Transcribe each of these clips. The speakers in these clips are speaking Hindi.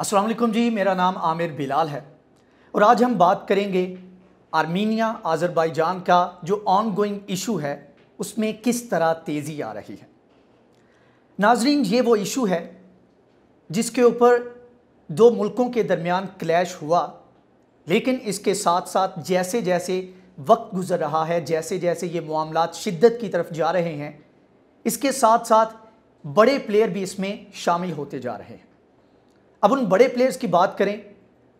असलकुम जी मेरा नाम आमिर बिलाल है और आज हम बात करेंगे आर्मीनिया आज़रबाईजान का जो ऑन गोइंग इशू है उसमें किस तरह तेज़ी आ रही है नाजरीन ये वो इशू है जिसके ऊपर दो मुल्कों के दरमियान क्लैश हुआ लेकिन इसके साथ साथ जैसे जैसे वक्त गुज़र रहा है जैसे जैसे ये मामला शिद्दत की तरफ जा रहे हैं इसके साथ साथ बड़े प्लेयर भी इसमें शामिल होते जा रहे हैं अब उन बड़े प्लेयर्स की बात करें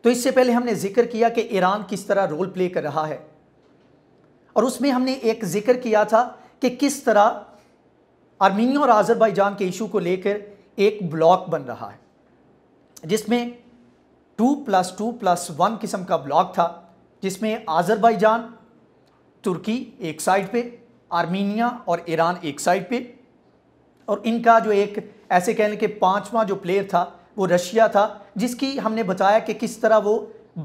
तो इससे पहले हमने जिक्र किया कि ईरान किस तरह रोल प्ले कर रहा है और उसमें हमने एक जिक्र किया था कि किस तरह आर्मीनिया और आज़रबाईजान के इशू को लेकर एक ब्लॉक बन रहा है जिसमें two plus two plus one किस्म का ब्लॉक था जिसमें आज़रबाईजान तुर्की एक साइड पे आर्मीनिया और ईरान एक साइड पे और इनका जो एक ऐसे कहने के पांचवा जो प्लेयर था वो रशिया था जिसकी हमने बताया कि किस तरह वो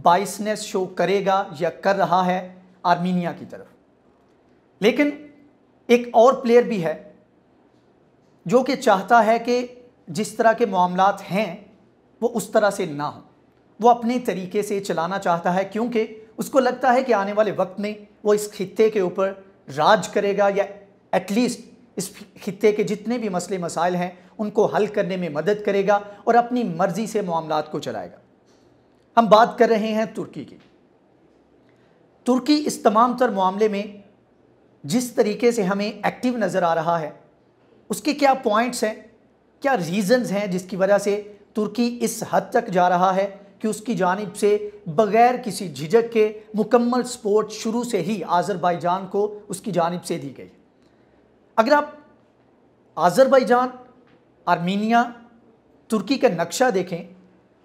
बाइसनेस शो करेगा या कर रहा है आर्मीनिया की तरफ लेकिन एक और प्लेयर भी है जो कि चाहता है कि जिस तरह के मामला हैं वो उस तरह से ना हो वो अपने तरीके से चलाना चाहता है क्योंकि उसको लगता है कि आने वाले वक्त में वो इस खत्े के ऊपर राज करेगा या एटलीस्ट इस खत्े के जितने भी मसले मसाइल हैं उनको हल करने में मदद करेगा और अपनी मर्जी से मामला को चलाएगा हम बात कर रहे हैं तुर्की की तुर्की इस तमाम तर मामले में जिस तरीके से हमें एक्टिव नज़र आ रहा है उसके क्या पॉइंट्स हैं क्या रीज़न्स हैं जिसकी वजह से तुर्की इस हद तक जा रहा है कि उसकी जानब से बग़ैर किसी झिझक के मुकम्मल सपोर्ट शुरू से ही आज़रबाईजान को उसकी जानब से दी गई अगर आप आज़रबाईजान आर्मीनिया तुर्की का नक्शा देखें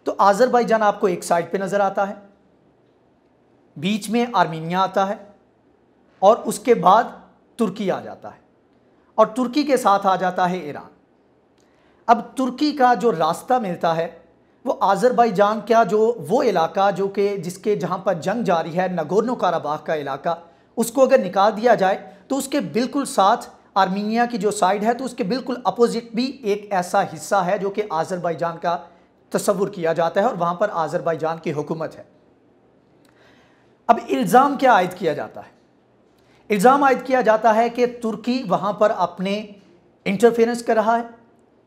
तो आज़रबाईजान आपको एक साइड पे नज़र आता है बीच में आर्मीनिया आता है और उसके बाद तुर्की आ जाता है और तुर्की के साथ आ जाता है ईरान अब तुर्की का जो रास्ता मिलता है वो आज़रबाईजान का जो वो इलाका जो कि जिसके जहाँ पर जंग जारी है नगोरनो काराबाग का इलाका उसको अगर निकाल दिया जाए तो उसके बिल्कुल साथ आर्मीनिया की जो साइड है तो उसके बिल्कुल अपोजिट भी एक ऐसा हिस्सा है जो कि आज़रबाईजान का तस्वुर किया जाता है और वहाँ पर आज़रबाईजान की हुकूमत है अब इल्ज़ाम क्या आयद किया जाता है इल्ज़ाम आयद किया जाता है कि तुर्की वहाँ पर अपने इंटरफेरेंस कर रहा है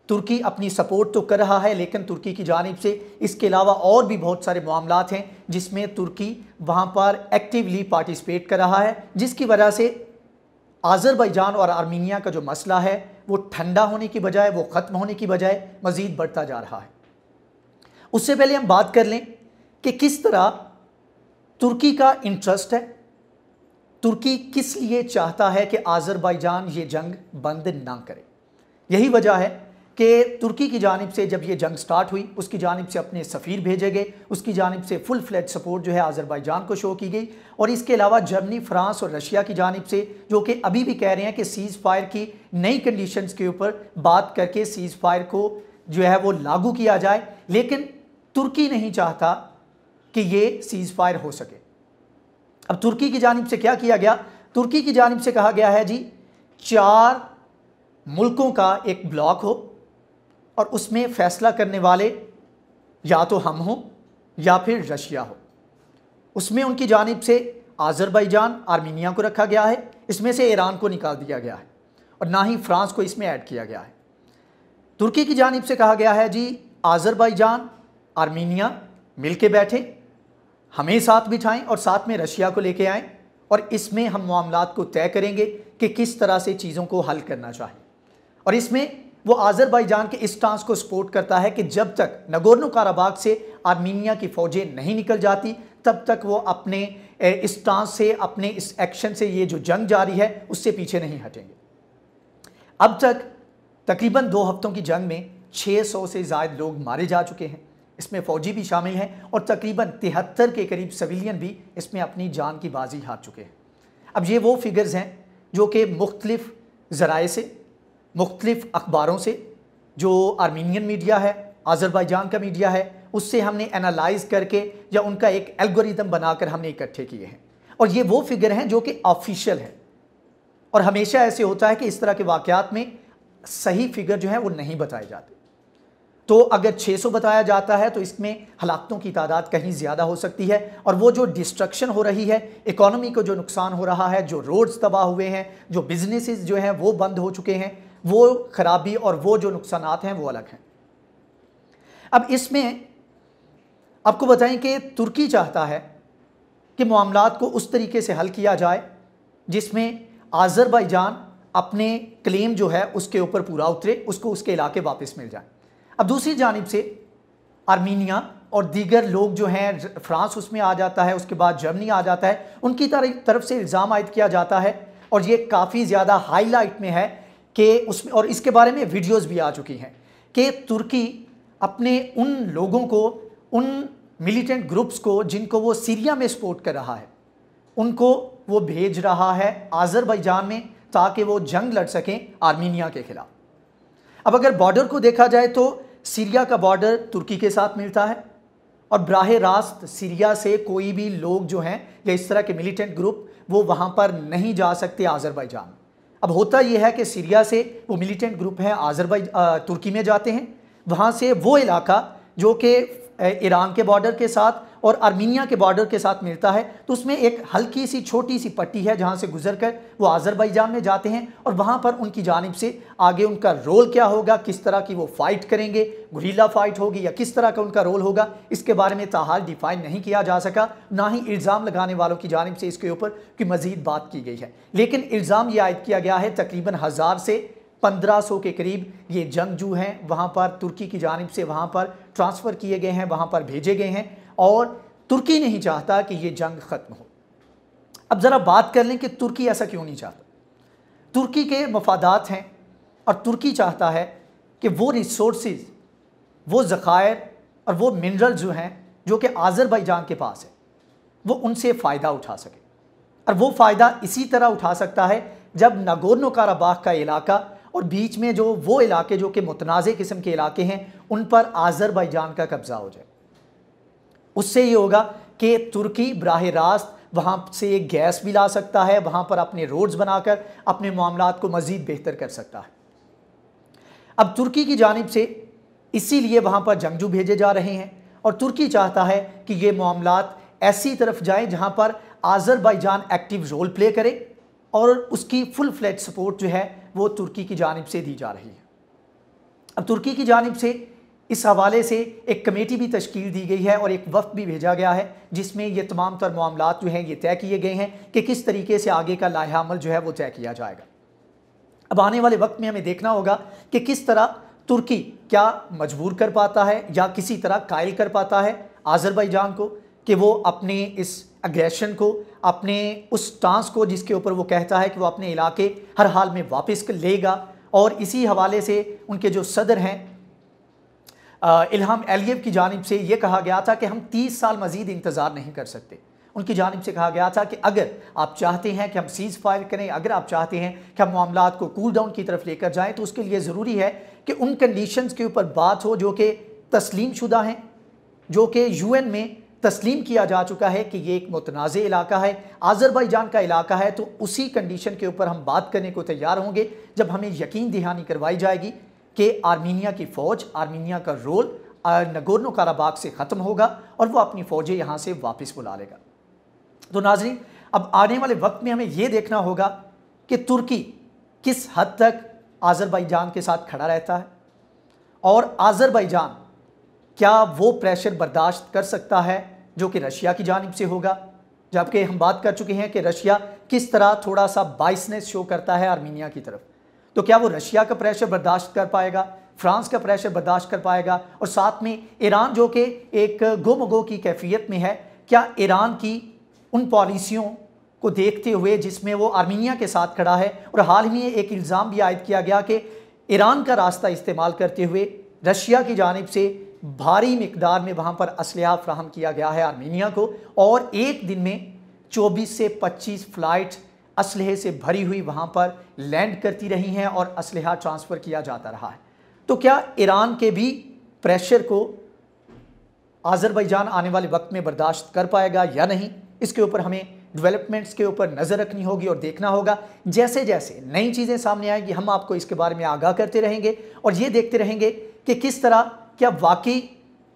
तुर्की अपनी सपोर्ट तो कर रहा है लेकिन तुर्की की जानब से इसके अलावा और भी बहुत सारे मामला हैं जिसमें तुर्की वहाँ पर एक्टिवली पार्टिसिपेट कर रहा है जिसकी वजह से आज़रबैजान और आर्मीनिया का जो मसला है वो ठंडा होने की बजाय वो ख़त्म होने की बजाय मज़ीद बढ़ता जा रहा है उससे पहले हम बात कर लें कि किस तरह तुर्की का इंटरेस्ट है तुर्की किस लिए चाहता है कि आज़रबैजान ये जंग बंद ना करे यही वजह है कि तुर्की की जानब से जब ये जंग स्टार्ट हुई उसकी जानब से अपने सफ़ीर भेजे गए उसकी जानब से फुल फ्लैज सपोर्ट जो है आज़रबाईजान को शो की गई और इसके अलावा जर्मनी फ्रांस और रशिया की जानब से जो कि अभी भी कह रहे हैं कि सीज़ फायर की नई कंडीशंस के ऊपर बात करके सीज़ फायर को जो है वो लागू किया जाए लेकिन तुर्की नहीं चाहता कि ये सीज़ फायर हो सके अब तुर्की की जानब से क्या किया गया तुर्की की जानब से कहा गया है जी चार मुल्कों का एक ब्लॉक हो और उसमें फ़ैसला करने वाले या तो हम हों या फिर रशिया हो उसमें उनकी जानब से आज़रबाईजान आर्मीनिया को रखा गया है इसमें से ईरान को निकाल दिया गया है और ना ही फ्रांस को इसमें ऐड किया गया है तुर्की की जानब से कहा गया है जी आज़रबाईजान आर्मीनिया मिल के बैठे हमें साथ बिठाएं और साथ में रशिया को लेके आएं और इसमें हम मामला को तय करेंगे कि किस तरह से चीज़ों को हल करना चाहिए और इसमें वो आज़रबाईजान के इस ट्रांस को सपोर्ट करता है कि जब तक नगोरनो काराबाग से आर्मीनिया की फ़ौजें नहीं निकल जाती तब तक वो अपने इस ट्रांस से अपने इस एक्शन से ये जो जंग जारी है उससे पीछे नहीं हटेंगे अब तक तकरीबन दो हफ्तों की जंग में 600 से ज़ायद लोग मारे जा चुके हैं इसमें फ़ौजी भी शामिल हैं और तकरीबन तिहत्तर के करीब सविलियन भी इसमें अपनी जान की बाजी हार चुके हैं अब ये वो फिगर्स हैं जो कि मुख्तलिफ ज़राए से मुख्तलिफ़ अखबारों से जो आर्मीनियन मीडिया है आज़रबाईजान का मीडिया है उससे हमने एनालाइज करके या उनका एक एल्गोरिदम बनाकर हमने इकट्ठे किए हैं और ये वो फिगर हैं जो कि ऑफिशियल हैं और हमेशा ऐसे होता है कि इस तरह के वाक़ात में सही फिगर जो है वो नहीं बताए जाते तो अगर 600 बताया जाता है तो इसमें हलाकतों की तादाद कहीं ज़्यादा हो सकती है और वो जो डिस्ट्रक्शन हो रही है इकोनॉमी को जो नुकसान हो रहा है जो रोड्स तबाह हुए हैं जो बिजनेसेस जो हैं वो बंद हो चुके हैं वो खराबी और वो जो नुकसान हैं वो अलग हैं अब इसमें आपको बताएं कि तुर्की चाहता है कि मामला को उस तरीके से हल किया जाए जिसमें आज़रबाईजान अपने क्लेम जो है उसके ऊपर पूरा उतरे उसको उसके इलाके वापस मिल जाए अब दूसरी जानब से आर्मीनिया और दीगर लोग जो हैं फ्रांस उसमें आ जाता है उसके बाद जर्मनी आ जाता है उनकी तरफ से इल्ज़ाम आयद किया जाता है और ये काफ़ी ज़्यादा हाईलाइट में है कि उसमें और इसके बारे में वीडियोस भी आ चुकी हैं कि तुर्की अपने उन लोगों को उन मिलिटेंट ग्रुप्स को जिनको वो सीरिया में सपोर्ट कर रहा है उनको वो भेज रहा है आज़रबैजान में ताकि वो जंग लड़ सकें आर्मीनिया के ख़िलाफ़ अब अगर बॉर्डर को देखा जाए तो सीरिया का बॉर्डर तुर्की के साथ मिलता है और ब्राह रास्त सीरिया से कोई भी लोग जो हैं या इस तरह के मिलिटेंट ग्रुप वो वहाँ पर नहीं जा सकते आज़रबैजान अब होता यह है कि सीरिया से वो मिलिटेंट ग्रुप हैं आज़रबाई तुर्की में जाते हैं वहाँ से वो इलाका जो कि ईरान के बॉर्डर के साथ और आर्मीनिया के बॉर्डर के साथ मिलता है तो उसमें एक हल्की सी छोटी सी पट्टी है जहाँ से गुजर कर वो आज़रबाईजान में जाते हैं और वहाँ पर उनकी जानब से आगे उनका रोल क्या होगा किस तरह की वो फ़ाइट करेंगे गुरीला फ़ाइट होगी या किस तरह का उनका रोल होगा इसके बारे में ताहाल डिफाइन नहीं किया जा सका ना ही इल्ज़ाम लगाने वालों की जानब से इसके ऊपर की मज़ीद बात की गई है लेकिन इल्ज़ाम ये आयद किया गया है तकरीबन हज़ार से 1500 के करीब ये जंगजू हैं वहाँ पर तुर्की की जानब से वहाँ पर ट्रांसफ़र किए गए हैं वहाँ पर भेजे गए हैं और तुर्की नहीं चाहता कि ये जंग ख़त्म हो अब ज़रा बात कर लें कि तुर्की ऐसा क्यों नहीं चाहता तुर्की के मफादात हैं और तुर्की चाहता है कि वो रिसोर्स वो ज़ख़ायर और वो मिनरल जो हैं जो कि आज़रबाईजान के पास है वो उनसे फ़ायदा उठा सके और वो फ़ायदा इसी तरह उठा सकता है जब नागोर्नो काराबाग का इलाका और बीच में जो वो इलाके जो कि मुतनाज़ किस्म के इलाके हैं उन पर आज़रबाईजान का कब्ज़ा हो जाए उससे ये होगा कि तुर्की बरह रास्त वहाँ से गैस भी ला सकता है वहाँ पर अपने रोड्स बनाकर अपने मामला को मज़ीद बेहतर कर सकता है अब तुर्की की जानब से इसीलिए वहाँ पर जंगजू भेजे जा रहे हैं और तुर्की चाहता है कि ये मामला ऐसी तरफ जाएँ जहाँ पर आज़रबाईजान एक्टिव रोल प्ले करे और उसकी फुल फ्लैट सपोर्ट जो है वो तुर्की की जानब से दी जा रही है अब तुर्की की जानब से इस हवाले से एक कमेटी भी तश्कील दी गई है और एक वफ्त भी भेजा गया है जिसमें ये तमाम तर मामला जो हैं ये तय किए गए हैं कि किस तरीके से आगे का लाहेमल जो है वो तय किया जाएगा अब आने वाले वक्त में हमें देखना होगा कि किस तरह तुर्की क्या मजबूर कर पाता है या किसी तरह कायल कर पाता है जान को कि वो अपने इस अग्रेशन को अपने उस टांस को जिसके ऊपर वो कहता है कि वो अपने इलाके हर हाल में वापस लेगा और इसी हवाले से उनके जो सदर हैं इल्हाम एलियब की जानब से ये कहा गया था कि हम तीस साल मज़ीद इंतज़ार नहीं कर सकते उनकी जानब से कहा गया था कि अगर आप चाहते हैं कि हम सीज़ फायर करें अगर आप चाहते हैं कि हम मामला को कूल डाउन की तरफ लेकर जाएँ तो उसके लिए ज़रूरी है कि उन कंडीशन के ऊपर बात हो जो कि तस्लीम शुदा हैं जो कि यू में तस्लीम किया जा चुका है कि ये एक मुतनाज़ इलाका है आज़रबाईजान का इलाका है तो उसी कंडीशन के ऊपर हम बात करने को तैयार होंगे जब हमें यकीन दहानी करवाई जाएगी कि आर्मीनिया की फ़ौज आर्मीनिया का रोल नगोरनो काराबाग से ख़त्म होगा और वह अपनी फ़ौजें यहाँ से वापस बुला लेगा तो नाजरीन अब आने वाले वक्त में हमें यह देखना होगा कि तुर्की किस हद तक आज़रबाईजान के साथ खड़ा रहता है और आज़रबाईजान क्या वो प्रेशर बर्दाश्त कर सकता है जो कि रशिया की जानब से होगा जबकि हम बात कर चुके हैं कि रशिया किस तरह थोड़ा सा बाइसनेस शो करता है आर्मीनिया की तरफ तो क्या वो रशिया का प्रेशर बर्दाश्त कर पाएगा फ्रांस का प्रेशर बर्दाश्त कर पाएगा और साथ में ईरान जो कि एक गो की कैफियत में है क्या ईरान की उन पॉलिसियों को देखते हुए जिसमें वो आर्मीनिया के साथ खड़ा है और हाल ही में एक इल्ज़ाम भी आयद किया गया कि ईरान का रास्ता इस्तेमाल करते हुए रशिया की जानब से भारी मकदार में वहाँ पर असलिया फ्राहम किया गया है आर्मीनिया को और एक दिन में 24 से 25 फ्लाइट असलहे से भरी हुई वहाँ पर लैंड करती रही हैं और असलहा ट्रांसफ़र किया जाता रहा है तो क्या ईरान के भी प्रेशर को आज़रबैजान आने वाले वक्त में बर्दाश्त कर पाएगा या नहीं इसके ऊपर हमें डेवलपमेंट्स के ऊपर नज़र रखनी होगी और देखना होगा जैसे जैसे नई चीज़ें सामने आएंगी हम आपको इसके बारे में आगाह करते रहेंगे और ये देखते रहेंगे कि किस तरह क्या वाकई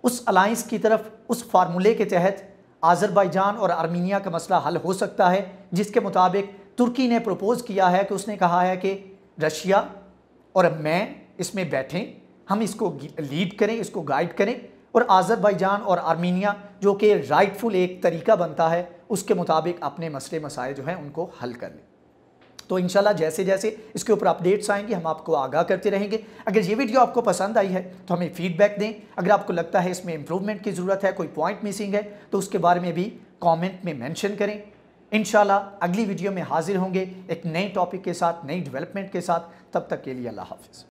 उस अलाइंस की तरफ उस फार्मूले के तहत आज़रबाईजान और आर्मीनिया का मसला हल हो सकता है जिसके मुताबिक तुर्की ने प्रपोज़ किया है कि उसने कहा है कि रशिया और मैं इसमें बैठें हम इसको लीड करें इसको गाइड करें और आज़रबाईजान और आर्मीनिया जो कि राइटफुल एक तरीका बनता है उसके मुताबिक अपने मसले मसाए जो हैं उनको हल कर लें तो इनशाला जैसे जैसे इसके ऊपर अपडेट्स आएंगे हम आपको आगाह करते रहेंगे अगर ये वीडियो आपको पसंद आई है तो हमें फीडबैक दें अगर आपको लगता है इसमें इंप्रूवमेंट की ज़रूरत है कोई पॉइंट मिसिंग है तो उसके बारे में भी कॉमेंट में मैंशन करें इन अगली वीडियो में हाजिर होंगे एक नए टॉपिक के साथ नई डिवेलपमेंट के साथ तब तक के लिए अल्लाह हाफिज़